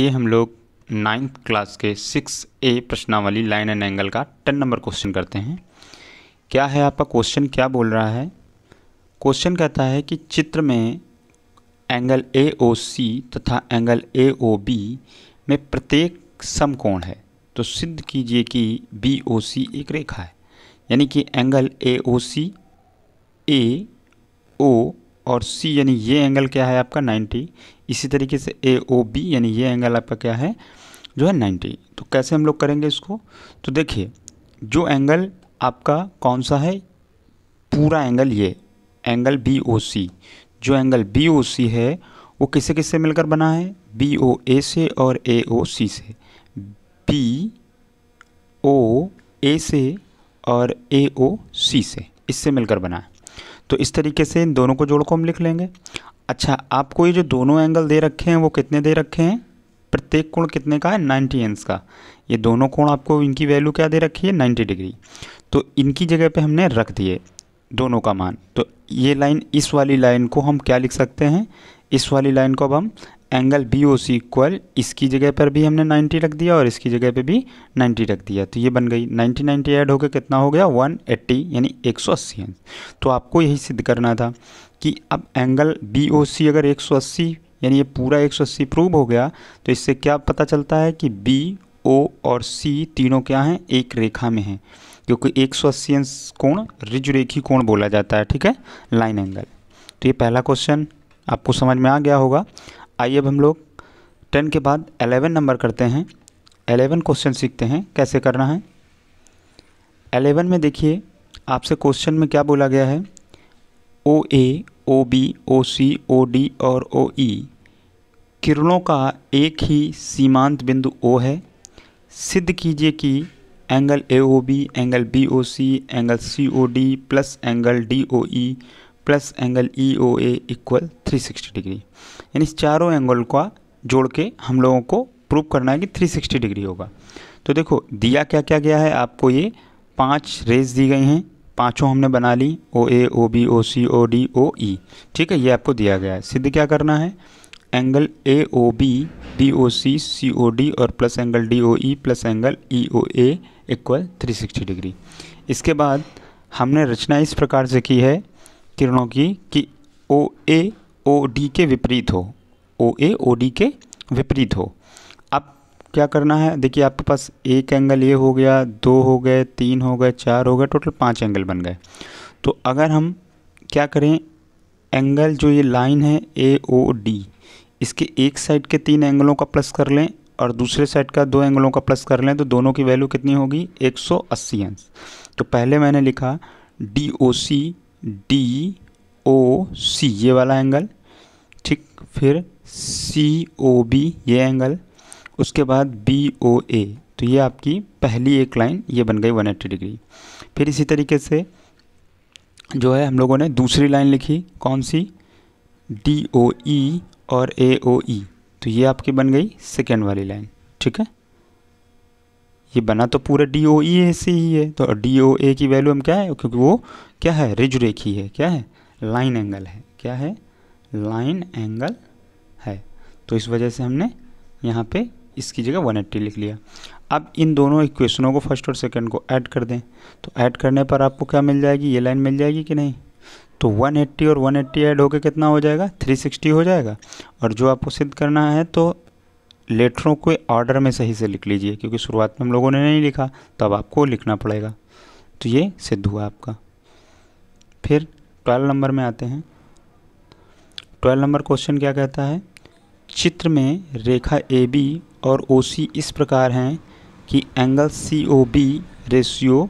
ये हम लोग नाइन्थ क्लास के सिक्स ए प्रश्नावली लाइन एंड एंगल का टेन नंबर क्वेश्चन करते हैं क्या है आपका क्वेश्चन क्या बोल रहा है क्वेश्चन कहता है कि चित्र में एंगल ए ओ सी तथा एंगल ए ओ बी में प्रत्येक समकोण है तो सिद्ध कीजिए कि बी ओ सी एक रेखा है यानी कि angle A O C A O और सी यानी ये एंगल क्या है आपका नाइन्टी इसी तरीके से ए ओ बी यानी ये एंगल आपका क्या है जो है 90 तो कैसे हम लोग करेंगे इसको तो देखिए जो एंगल आपका कौन सा है पूरा एंगल ये एंगल बी ओ सी जो एंगल बी ओ सी है वो किसे किससे मिलकर बना है बी ओ ए से और ए ओ सी से बी ओ ए से और ए ओ सी से इससे मिलकर बना है तो इस तरीके से इन दोनों को जोड़ को हम लिख लेंगे अच्छा आपको ये जो दोनों एंगल दे रखे हैं वो कितने दे रखे हैं प्रत्येक कोण कितने का है नाइन्टी एंस का ये दोनों कोण आपको इनकी वैल्यू क्या दे रखी है नाइन्टी डिग्री तो इनकी जगह पे हमने रख दिए दोनों का मान तो ये लाइन इस वाली लाइन को हम क्या लिख सकते हैं इस वाली लाइन को अब हम angle B O C equal इसकी जगह पर भी हमने 90 रख दिया और इसकी जगह पे भी 90 रख दिया तो ये बन गई 90 90 ऐड होकर कितना हो गया 180 यानी 180 अंश तो आपको यही सिद्ध करना था कि अब एंगल बी ओ सी अगर 180 यानी ये पूरा 180 प्रूव हो गया तो इससे क्या पता चलता है कि बी ओ और सी तीनों क्या हैं एक रेखा में हैं क्योंकि एक सौ अस्सी अंश कोण रेखी कोण बोला जाता है ठीक है लाइन एंगल तो ये पहला क्वेश्चन आपको समझ में आ गया होगा आइए अब हम लोग टेन के बाद एलेवन नंबर करते हैं एलेवन क्वेश्चन सीखते हैं कैसे करना है एलेवन में देखिए आपसे क्वेश्चन में क्या बोला गया है ओ ए ओ बी ओ सी ओ डी और ओ ई किरणों का एक ही सीमांत बिंदु ओ है सिद्ध कीजिए कि angle A O B angle B O C angle C O D plus angle D O E plus angle E O A equal three sixty degree यानी चारों एंगल को जोड़ के हम लोगों को प्रूव करना है कि थ्री सिक्सटी डिग्री होगा तो देखो दिया क्या क्या गया है आपको ये पांच रेज दी गई हैं पांचों हमने बना ली ओ ए ओ बी ओ सी ओ डी ओ ई ठीक है ये आपको दिया गया है सिद्ध क्या करना है angle A O B B O C C O D और plus angle D O E plus angle E O A equal three sixty degree इसके बाद हमने रचना इस प्रकार से की है किरणों की कि ओ ए ओ डी के विपरीत हो ओ ए ओ डी के विपरीत हो अब क्या करना है देखिए आपके पास एक एंगल ये हो गया दो हो गए तीन हो गए चार हो गए टोटल पाँच एंगल बन गए तो अगर हम क्या करें एंगल जो ये लाइन है ए ओ डी इसके एक साइड के तीन एंगलों का प्लस कर लें और दूसरे साइड का दो एंगलों का प्लस कर लें तो दोनों की वैल्यू कितनी होगी 180 अंश तो पहले मैंने लिखा D O C D O सी ये वाला एंगल ठीक फिर सी ओ बी ये एंगल उसके बाद बी ओ ए तो ये आपकी पहली एक लाइन ये बन गई 180 डिग्री फिर इसी तरीके से जो है हम लोगों ने दूसरी लाइन लिखी कौन सी डी ओ ई और ए ओ ई तो ये आपकी बन गई सेकेंड वाली लाइन ठीक है ये बना तो पूरा डी ओ ई से ही है तो डी ओ ए की वैल्यू हम क्या है क्योंकि वो क्या है रिज रेखी है क्या है लाइन एंगल है क्या है लाइन एंगल है तो इस वजह से हमने यहाँ पे इसकी जगह 180 लिख लिया अब इन दोनों इक्वेशनों को फर्स्ट और सेकंड को ऐड कर दें तो ऐड करने पर आपको क्या मिल जाएगी ये लाइन मिल जाएगी कि नहीं तो 180 और 180 ऐड होकर कितना हो जाएगा 360 हो जाएगा और जो आपको सिद्ध करना है तो लेटरों को ऑर्डर में सही से लिख लीजिए क्योंकि शुरुआत में हम लोगों ने नहीं लिखा तब आपको लिखना पड़ेगा तो ये सिद्ध हुआ आपका फिर ट्वेल्व नंबर में आते हैं ट्वेल्व नंबर क्वेश्चन क्या कहता है चित्र में रेखा ए बी और ओ सी इस प्रकार हैं कि angle C O B ratio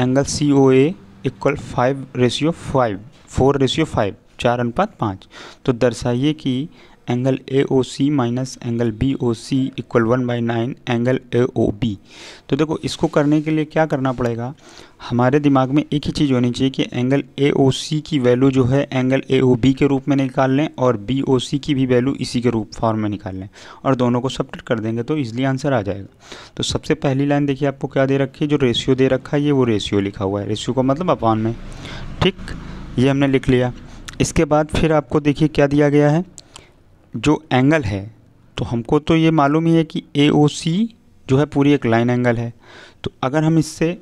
angle C O A equal five ratio five four ratio five चार अनुपात पाँच तो दर्शाइए कि angle A O C minus angle B O C equal one by nine angle A O B तो देखो इसको करने के लिए क्या करना पड़ेगा हमारे दिमाग में एक ही चीज़ होनी चाहिए कि एंगल ए ओ सी की वैल्यू जो है एंगल ए ओ बी के रूप में निकाल लें और बी ओ सी की भी वैल्यू इसी के रूप फॉर्म में निकाल लें और दोनों को सब्ट कर देंगे तो इजली आंसर आ जाएगा तो सबसे पहली लाइन देखिए आपको क्या दे रखी है जो रेशियो दे रखा है ये वो रेशियो लिखा हुआ है रेशियो का मतलब अपान में ठीक ये हमने लिख लिया इसके बाद फिर आपको देखिए क्या दिया गया है जो एंगल है तो हमको तो ये मालूम ही है कि ए ओ सी जो है पूरी एक लाइन एंगल है तो अगर हम इससे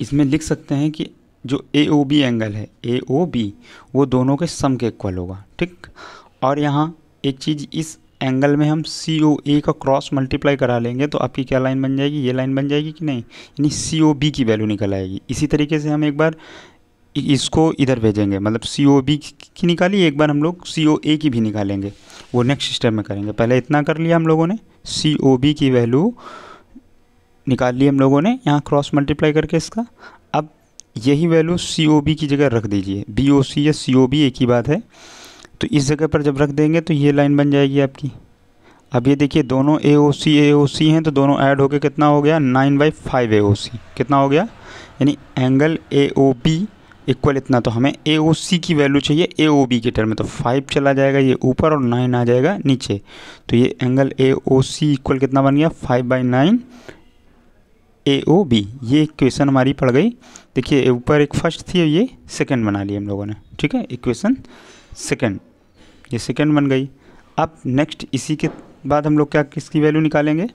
इसमें लिख सकते हैं कि जो ए ओ बी एंगल है ए ओ बी वो दोनों के सम के इक्वल होगा ठीक और यहाँ एक चीज़ इस एंगल में हम सी ओ ए का क्रॉस मल्टीप्लाई करा लेंगे तो आपकी क्या लाइन बन जाएगी ये लाइन बन जाएगी कि नहीं यानी सी ओ बी की वैल्यू निकल आएगी इसी तरीके से हम एक बार इसको इधर भेजेंगे मतलब सी ओ बी की निकाली एक बार हम लोग सी ओ ए की भी निकालेंगे वो नेक्स्ट स्टेप में करेंगे पहले इतना कर लिया हम लोगों ने सी ओ बी की वैल्यू निकाल ली हम लोगों ने यहाँ क्रॉस मल्टीप्लाई करके इसका अब यही वैल्यू सी ओ बी की जगह रख दीजिए बी ओ सी या सी ओ बी एक ही बात है तो इस जगह पर जब रख देंगे तो ये लाइन बन जाएगी आपकी अब ये देखिए दोनों ए ओ सी ए ओ सी हैं तो दोनों ऐड होकर कितना हो गया nine by five A O C कितना हो गया यानी angle A O B equal इतना तो हमें ए ओ सी की वैल्यू चाहिए ए ओ बी के टर्म में तो फाइव चला जाएगा ये ऊपर और नाइन आ जाएगा नीचे तो ये angle A O C equal कितना बन गया five by nine A O B ये इक्वेशन हमारी पड़ गई देखिए ऊपर एक फर्स्ट थी और ये सेकंड बना लिया हम लोगों ने ठीक है इक्वेशन सेकंड ये सेकंड बन गई अब नेक्स्ट इसी के बाद हम लोग क्या किसकी वैल्यू निकालेंगे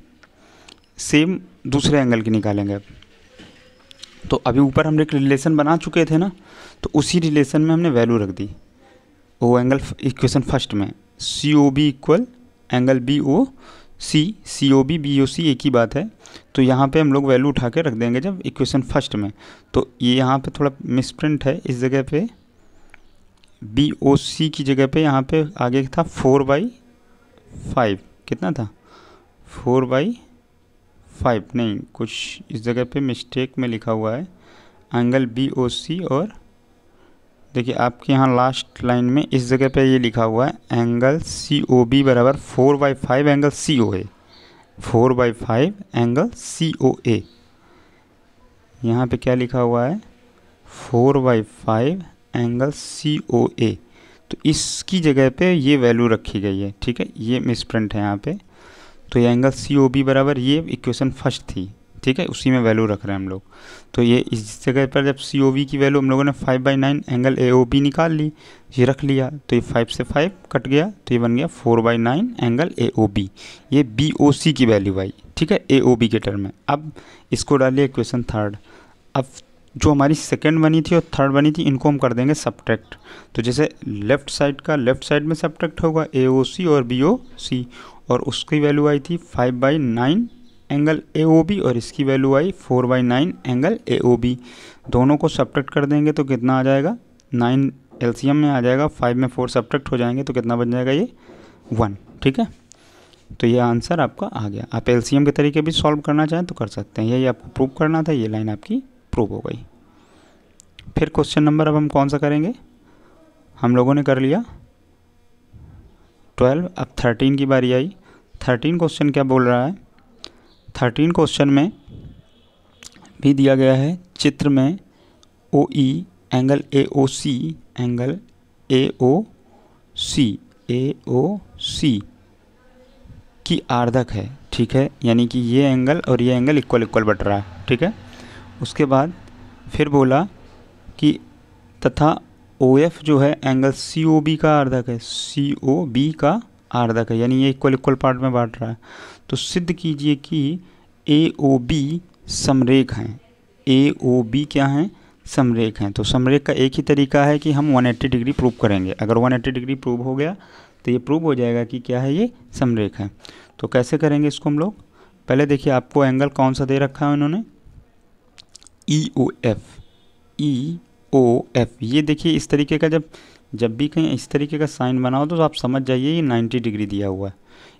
सेम दूसरे एंगल की निकालेंगे अब तो अभी ऊपर हम एक रिलेशन बना चुके थे ना तो उसी रिलेशन में हमने वैल्यू रख दी ओ एंगल इक्वेशन फर्स्ट में C O B equal angle B O C C O B B O C एक ही बात है तो यहाँ पे हम लोग वैल्यू उठा के रख देंगे जब इक्वेशन फर्स्ट में तो ये यहाँ पे थोड़ा मिसप्रिंट है इस जगह पे बी ओ सी की जगह पे यहाँ पे आगे था फोर बाई फाइव कितना था फोर बाई फाइव नहीं कुछ इस जगह पे मिस्टेक में लिखा हुआ है एंगल बी ओ सी और देखिए आपके यहाँ लास्ट लाइन में इस जगह पे ये लिखा हुआ है एंगल सी ओ बी बराबर four by five angle C O A four by five angle C O A यहाँ पे क्या लिखा हुआ है four by five angle C O A तो इसकी जगह पे ये वैल्यू रखी गई है ठीक है ये मिसप्रिंट है यहाँ पे तो ये एंगल सी ओ बी बराबर ये इक्वेशन फर्स्ट थी ठीक है उसी में वैल्यू रख रहे हैं हम लोग तो ये इस जगह पर जब सी ओ बी की वैल्यू हम लोगों ने five by nine angle A O B निकाल ली ये रख लिया तो ये फाइव से फाइव कट गया तो ये बन गया four by nine angle A O B ये बी ओ सी की वैल्यू आई ठीक है ए ओ बी के टर्म में अब इसको डालिए इक्वेशन थर्ड अब जो हमारी सेकेंड बनी थी और थर्ड बनी थी इनको हम कर देंगे सब्ट्रैक्ट तो जैसे लेफ्ट साइड का लेफ्ट साइड में सब्ट्रैक्ट होगा ए ओ सी और बी ओ सी और उसकी वैल्यू आई थी five by nine angle A O B और इसकी वैल्यू आई four by nine angle A O B दोनों को सब्ट्रैक्ट कर देंगे तो कितना आ जाएगा नाइन एलसीएम में आ जाएगा फाइव में फोर सब्ट्रैक्ट हो जाएंगे तो कितना बन जाएगा ये वन ठीक है तो ये आंसर आपका आ गया आप एलसीएम के तरीके भी सॉल्व करना चाहें तो कर सकते हैं यही आपको प्रूव करना था ये लाइन आपकी प्रूव हो गई फिर क्वेश्चन नंबर अब हम कौन सा करेंगे हम लोगों ने कर लिया ट्वेल्व अब थर्टीन की बारी आई थर्टीन क्वेश्चन क्या बोल रहा है थर्टीन क्वेश्चन में भी दिया गया है चित्र में ओ E angle A O C angle A O C A O C की आर्धक है ठीक है यानी कि ये एंगल और ये एंगल इक्वल इक्वल बट रहा है ठीक है उसके बाद फिर बोला कि तथा ओ एफ जो है एंगल सी ओ बी का आर्धक है सी ओ बी का आर्धक है यानी ये इक्वल इक्वल पार्ट में बांट रहा है तो सिद्ध कीजिए कि ए ओ बी समरेख हैं ए ओ बी क्या हैं समरेख हैं तो समरेख का एक ही तरीका है कि हम 180 डिग्री प्रूव करेंगे अगर 180 डिग्री प्रूव हो गया तो ये प्रूव हो जाएगा कि क्या है ये समरेख है तो कैसे करेंगे इसको हम लोग पहले देखिए आपको एंगल कौन सा दे रखा है उन्होंने ई O F E O F ये देखिए इस तरीके का जब जब भी कहीं इस तरीके का साइन बनाओ तो आप समझ जाइए ये 90 डिग्री दिया हुआ है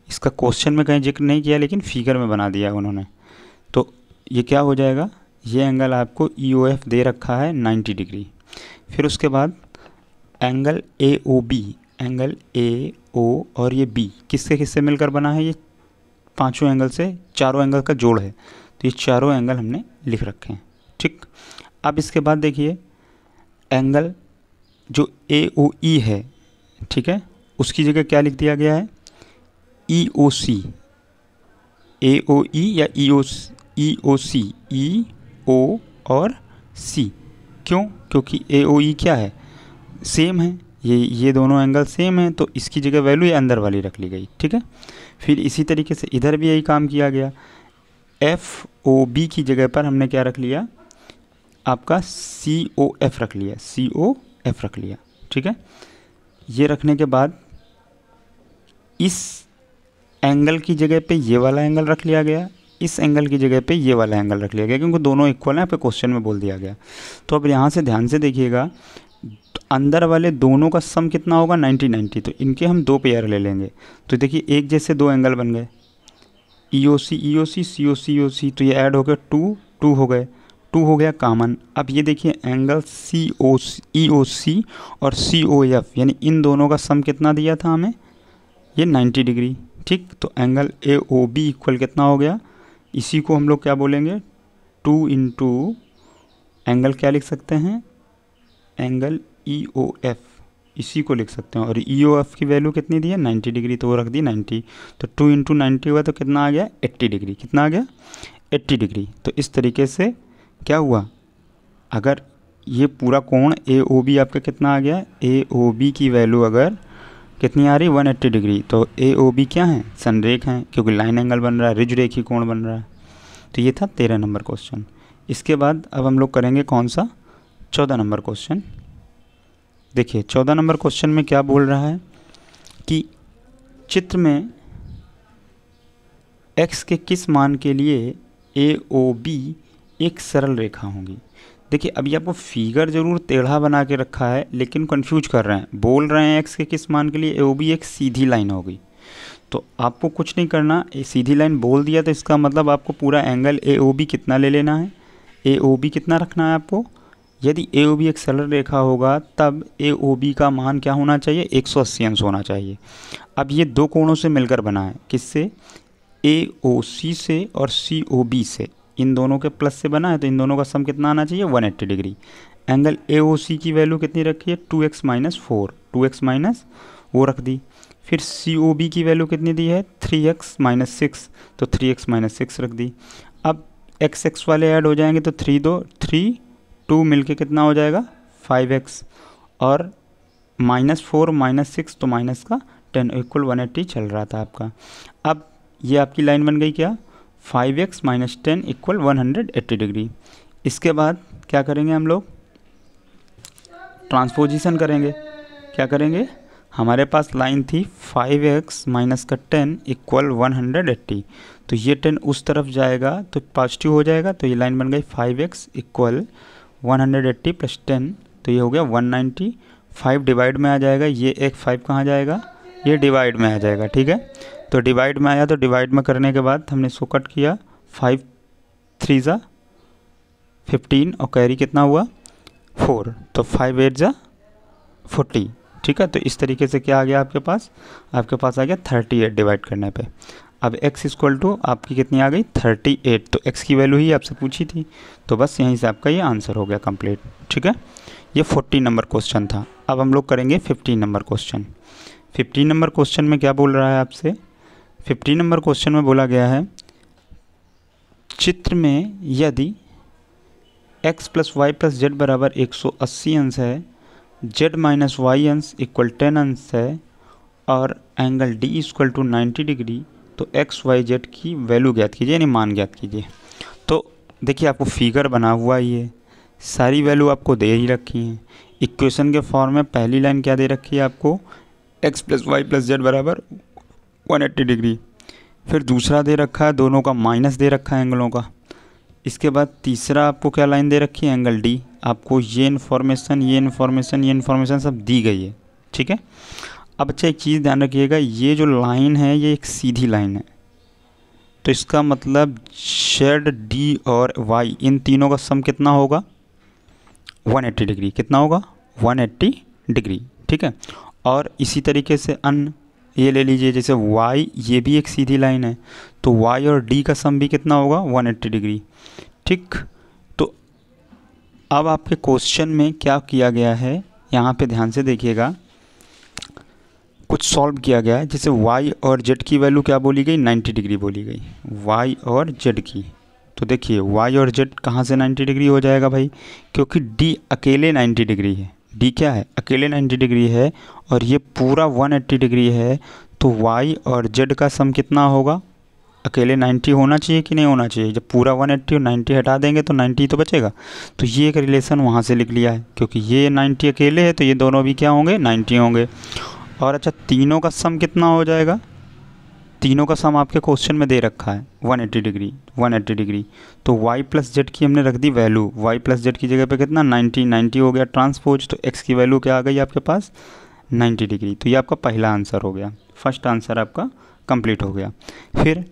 इसका क्वेश्चन में कहीं जिक्र नहीं किया लेकिन फिगर में बना दिया उन्होंने तो ये क्या हो जाएगा ये एंगल आपको ई ओ एफ दे रखा है 90 डिग्री फिर उसके बाद angle A O B angle A O और ये बी किसके किससे मिलकर बना है ये पाँचों एंगल से चारों एंगल का जोड़ है तो ये चारों एंगल हमने लिख रखे हैं ठीक अब इसके बाद देखिए एंगल जो ए ओ ई है ठीक है उसकी जगह क्या लिख दिया गया है ई ओ सी ए ओ ई या ई ओ ई ओ सी ई ओ और सी क्यों क्योंकि ए ओ ई क्या है सेम है ये ये दोनों एंगल सेम हैं तो इसकी जगह वैल्यू ये अंदर वाली रख ली गई ठीक है फिर इसी तरीके से इधर भी यही काम किया गया एफ ओ बी की जगह पर हमने क्या रख लिया आपका सी ओ एफ रख लिया सी ओ एफ रख लिया ठीक है ये रखने के बाद इस एंगल की जगह पे ये वाला एंगल रख लिया गया इस एंगल की जगह पे ये वाला एंगल रख लिया गया क्योंकि दोनों इक्वल हैं पे क्वेश्चन में बोल दिया गया तो अब यहाँ से ध्यान से देखिएगा अंदर वाले दोनों का सम कितना होगा 90 90 तो इनके हम दो पेयर ले लेंगे तो देखिए एक जैसे दो एंगल बन गए ई ओ सी ई ओ सी सी ओ सी ओ सी तो ये ऐड हो गया टू टू हो गए टू हो गया कामन अब ये देखिए एंगल सी ओ ई ओ सी और सी ओ एफ यानी इन दोनों का सम कितना दिया था हमें ये 90 डिग्री ठीक तो angle A O B equal कितना हो गया इसी को हम लोग क्या बोलेंगे टू इंटू एंगल क्या लिख सकते हैं एंगल ई ओ एफ इसी को लिख सकते हैं और ई ओ एफ की वैल्यू कितनी दी है 90 डिग्री तो वो रख दी 90 तो टू इंटू नाइन्टी हुआ तो कितना आ गया 80 डिग्री कितना आ गया 80 डिग्री तो इस तरीके से क्या हुआ अगर ये पूरा कोण ए ओ बी आपका कितना आ गया ए ओ बी की वैल्यू अगर कितनी आ रही वन एट्टी डिग्री तो ए ओ बी क्या है सनरेख हैं क्योंकि लाइन एंगल बन रहा है रिज रेखी कोण बन रहा है तो ये था तेरह नंबर क्वेश्चन इसके बाद अब हम लोग करेंगे कौन सा चौदह नंबर क्वेश्चन देखिए चौदह नंबर क्वेश्चन में क्या बोल रहा है कि चित्र में एक्स के किस मान के लिए ए ओ बी एक सरल रेखा होगी देखिए अभी आपको फिगर ज़रूर टेढ़ा बना के रखा है लेकिन कंफ्यूज कर रहे हैं बोल रहे हैं एक्स के किस मान के लिए वो भी एक सीधी लाइन होगी तो आपको कुछ नहीं करना सीधी लाइन बोल दिया तो इसका मतलब आपको पूरा एंगल ए ओ बी कितना ले लेना है ए ओ बी कितना रखना है आपको यदि ए ओ बी एक सरल रेखा होगा तब ए ओ बी का मान क्या होना चाहिए एक सौ अस्सी अंश होना चाहिए अब ये दो कोणों से मिलकर बना है किससे ए ओ सी से और सी ओ बी से इन दोनों के प्लस से बना है तो इन दोनों का सम कितना आना चाहिए eighty degree angle A O C की वैल्यू कितनी रखी है two x minus four two x minus वो रख दी फिर सी ओ बी की वैल्यू कितनी दी है थ्री एक्स माइनस सिक्स तो थ्री एक्स माइनस सिक्स रख दी अब एक्स एक्स वाले ऐड हो जाएंगे तो थ्री दो थ्री टू मिल के कितना हो जाएगा फाइव एक्स और माइनस फोर माइनस सिक्स तो माइनस का टेन इक्वल वन एट्टी चल रहा था आपका अब ये आपकी लाइन बन गई क्या five x minus ten equal one hundred eighty degree इसके बाद क्या करेंगे हम लोग ट्रांसपोजिशन करेंगे क्या करेंगे हमारे पास लाइन थी फाइव एक्स माइनस का ten equal one hundred eighty तो ये टेन उस तरफ जाएगा तो पॉजिटिव हो जाएगा तो ये लाइन बन गई five x equal one hundred eighty plus ten तो ये हो गया वन नाइन्टी फाइव डिवाइड में आ जाएगा ये एक फाइव कहाँ जाएगा ये डिवाइड में आ जाएगा ठीक है तो डिवाइड में आया तो डिवाइड में करने के बाद हमने इसको कट किया फाइव थ्री ज़ा फिफ्टीन और कैरी कितना हुआ फोर तो फाइव एट ज़ा फोर्टी ठीक है तो इस तरीके से क्या आ गया आपके पास आपके पास आ गया थर्टी एट डिवाइड करने पे अब x इक्वल टू आपकी कितनी आ गई थर्टी एट तो x की वैल्यू ही आपसे पूछी थी तो बस यहीं से आपका ये आंसर हो गया कंप्लीट ठीक है ये फोर्टी नंबर क्वेश्चन था अब हम लोग करेंगे fifteen number question fifty number question में क्या बोल रहा है आपसे फिफ्टीन नंबर क्वेश्चन में बोला गया है चित्र में यदि x plus y plus z बराबर एक सौ अस्सी अंश है जेड माइनस वाई अंश इक्वल टेन अंश है और angle D equal to ninety degree तो एक्स वाई जेड की वैल्यू ज्ञात कीजिए यानी मान ज्ञात कीजिए तो देखिए आपको फिगर बना हुआ ही है सारी वैल्यू आपको दे ही रखी हैं इक्वेशन के फॉर्म में पहली लाइन क्या दे रखी है आपको x plus y plus z बराबर 180 डिग्री फिर दूसरा दे रखा है दोनों का माइनस दे रखा है एंगलों का इसके बाद तीसरा आपको क्या लाइन दे रखी है एंगल डी आपको ये इन्फॉर्मेशन ये इन्फॉर्मेशन ये इन्फॉर्मेशन सब दी गई है ठीक है अब अच्छा एक चीज़ ध्यान रखिएगा ये जो लाइन है ये एक सीधी लाइन है तो इसका मतलब शेड डी और वाई इन तीनों का सम कितना होगा 180 डिग्री कितना होगा 180 डिग्री ठीक है और इसी तरीके से अन ये ले लीजिए जैसे y ये भी एक सीधी लाइन है तो y और d का सम भी कितना होगा 180 डिग्री ठीक तो अब आपके क्वेश्चन में क्या किया गया है यहाँ पे ध्यान से देखिएगा कुछ सॉल्व किया गया है जैसे y और z की वैल्यू क्या बोली गई 90 डिग्री बोली गई y और z की तो देखिए y और z कहाँ से 90 डिग्री हो जाएगा भाई क्योंकि d अकेले 90 डिग्री है डी क्या है अकेले 90 डिग्री है और ये पूरा 180 डिग्री है तो वाई और जेड का सम कितना होगा अकेले 90 होना चाहिए कि नहीं होना चाहिए जब पूरा 180 और नाइन्टी हटा देंगे तो 90 तो बचेगा तो ये एक रिलेशन वहाँ से लिख लिया है क्योंकि ये 90 अकेले है तो ये दोनों भी क्या होंगे 90 होंगे और अच्छा तीनों का सम कितना हो जाएगा तीनों का सम आपके क्वेश्चन में दे रखा है 180 डिग्री 180 डिग्री तो y प्लस जेड की हमने रख दी वैल्यू y प्लस जेड की जगह पे कितना 90 90 हो गया ट्रांसपोज तो x की वैल्यू क्या आ गई आपके पास 90 डिग्री तो ये आपका पहला आंसर हो गया फर्स्ट आंसर आपका कंप्लीट हो गया फिर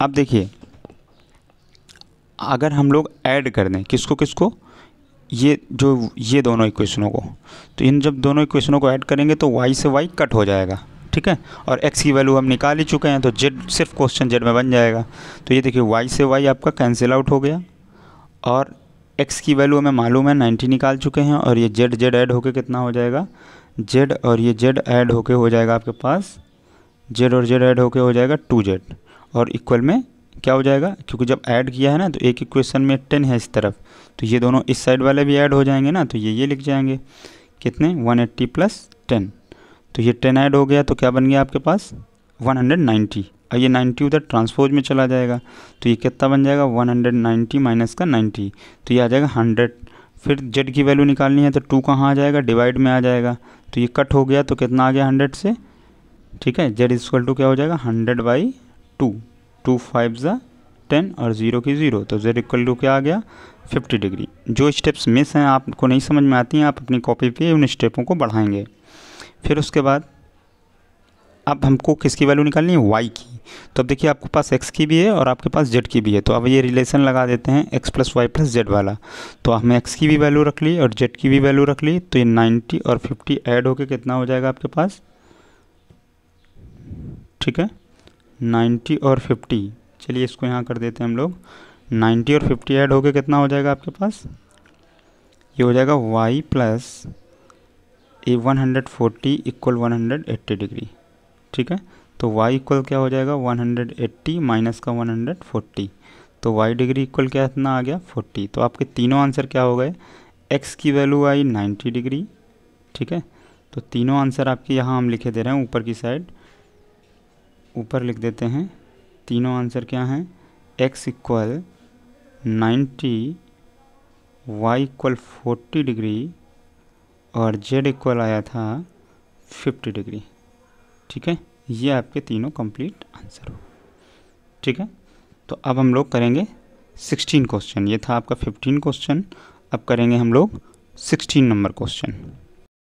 अब देखिए अगर हम लोग ऐड कर दें किसको किसको ये जो ये दोनों इक्वेशनों को तो इन जब दोनों इक्वेशनों को ऐड करेंगे तो वाई से वाई कट हो जाएगा ठीक है और एक्स की वैल्यू हम निकाल ही चुके हैं तो जेड सिर्फ क्वेश्चन जेड में बन जाएगा तो ये देखिए वाई से वाई आपका कैंसिल आउट हो गया और एक्स की वैल्यू हमें मालूम है नाइन्टी निकाल चुके हैं और ये जेड जेड ऐड होके कितना हो जाएगा जेड और ये जेड ऐड होके हो जाएगा आपके पास जेड और जेड ऐड होके हो जाएगा टू जेड और इक्वल में क्या हो जाएगा क्योंकि जब ऐड किया है ना तो एक इक्वेशन में टेन है इस तरफ तो ये दोनों इस साइड वाले भी ऐड हो जाएंगे ना तो ये ये लिख जाएंगे कितने वन एट्टी प्लस टेन तो ये टेन ऐड हो गया तो क्या बन गया आपके पास 190 अब ये 90 उधर ट्रांसपोज में चला जाएगा तो ये कितना बन जाएगा 190 माइनस का 90 तो ये आ जाएगा 100 फिर जेड की वैल्यू निकालनी है तो टू कहाँ आ जाएगा डिवाइड में आ जाएगा तो ये कट हो गया तो कितना आ गया हंड्रेड से ठीक है जेड इजक्ल टू क्या हो जाएगा hundred by two two five ज टेन और ज़ीरो की ज़ीरो तो जेड इक्वल टू क्या आ गया फिफ्टी डिग्री जो स्टेप्स मिस हैं आपको नहीं समझ में आती हैं आप अपनी कॉपी पे उन स्टेपों को बढ़ाएंगे फिर उसके बाद अब हमको किसकी वैल्यू निकालनी है वाई की तो अब देखिए आपके पास एक्स की भी है और आपके पास जेड की भी है तो अब ये रिलेशन लगा देते हैं x plus y plus z वाला तो हमें एक्स की भी वैल्यू रख ली और जेड की भी वैल्यू रख ली तो ये नाइन्टी और फिफ्टी ऐड होके कितना हो जाएगा आपके पास ठीक है नाइन्टी और फिफ्टी चलिए इसको यहाँ कर देते हैं हम लोग नाइन्टी और फिफ्टी ऐड होके कितना हो जाएगा आपके पास ये हो जाएगा वाई प्लस ए 140 इक्वल 180 डिग्री ठीक है तो y इक्वल क्या हो जाएगा 180 माइनस का 140 तो y डिग्री इक्वल क्या इतना आ गया 40 तो आपके तीनों आंसर क्या हो गए x की वैल्यू आई 90 डिग्री ठीक है तो तीनों आंसर आपके यहाँ हम लिखे दे रहे हैं ऊपर की साइड ऊपर लिख देते हैं तीनों आंसर क्या हैं x equal ninety y equal forty degree और जेड इक्वल आया था फिफ्टी डिग्री ठीक है ये आपके तीनों कंप्लीट आंसर हो ठीक है तो अब हम लोग करेंगे सिक्सटीन क्वेश्चन ये था आपका फिफ्टीन क्वेश्चन अब करेंगे हम लोग सिक्सटीन नंबर क्वेश्चन